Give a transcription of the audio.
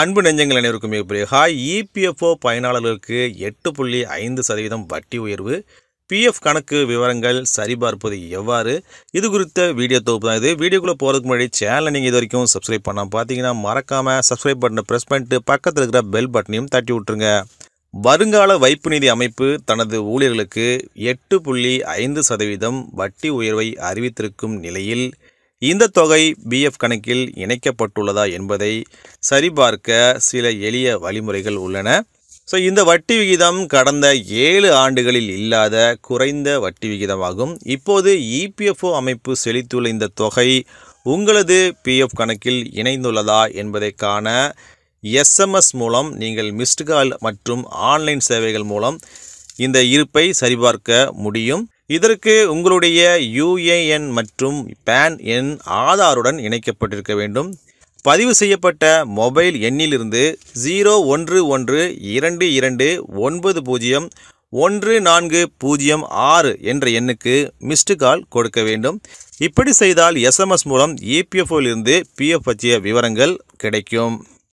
அன்பு நெஞ்சங்கள் அனைவருக்கும் மிகப்பெரிய ஹாய் இபிஎஃப்ஓ e பயனாளர்களுக்கு எட்டு புள்ளி ஐந்து சதவீதம் வட்டி உயர்வு பிஎஃப் கணக்கு விவரங்கள் சரிபார்ப்பது எவ்வாறு இது குறித்த வீடியோ தொகுப்பு தான் இது வீடியோக்குள்ளே போகிறதுக்கு முன்னாடி சேனலை நீங்கள் இது வரைக்கும் சப்ஸ்கிரைப் பண்ணால் பார்த்தீங்கன்னா மறக்காமல் சப்ஸ்கிரைப் பட்டனை ப்ரெஸ் பண்ணிட்டு பக்கத்தில் இருக்கிற பெல் பட்டனையும் தட்டி விட்டுருங்க வருங்கால வைப்பு நிதி அமைப்பு தனது ஊழியர்களுக்கு எட்டு புள்ளி ஐந்து சதவீதம் வட்டி உயர்வை அறிவித்திருக்கும் நிலையில் இந்த தொகை பிஎஃப் கணக்கில் இணைக்கப்பட்டுள்ளதா என்பதை சரிபார்க்க சில எளிய வழிமுறைகள் உள்ளன ஸோ இந்த வட்டி விகிதம் கடந்த ஏழு ஆண்டுகளில் இல்லாத குறைந்த வட்டி விகிதமாகும் இப்போது இபிஎஃப்ஓ e அமைப்பு செலுத்தியுள்ள இந்த தொகை உங்களது பிஎஃப் கணக்கில் இணைந்துள்ளதா என்பதை காண எஸ்எம்எஸ் மூலம் நீங்கள் மிஸ்டு கால் மற்றும் ஆன்லைன் சேவைகள் மூலம் இந்த இருப்பை சரிபார்க்க முடியும் இதற்கு உங்களுடைய யுஏஎன் மற்றும் பேன் எண் ஆதாருடன் இணைக்கப்பட்டிருக்க வேண்டும் பதிவு செய்யப்பட்ட மொபைல் எண்ணிலிருந்து ஜீரோ ஒன்று ஒன்று இரண்டு இரண்டு ஒன்பது பூஜ்ஜியம் ஒன்று நான்கு பூஜ்ஜியம் ஆறு என்ற எண்ணுக்கு மிஸ்டு கால் கொடுக்க வேண்டும் இப்படி செய்தால் எஸ்எம்எஸ் மூலம் இபிஎஃப்ஓலிருந்து பிஎஃப் பற்றிய விவரங்கள் கிடைக்கும்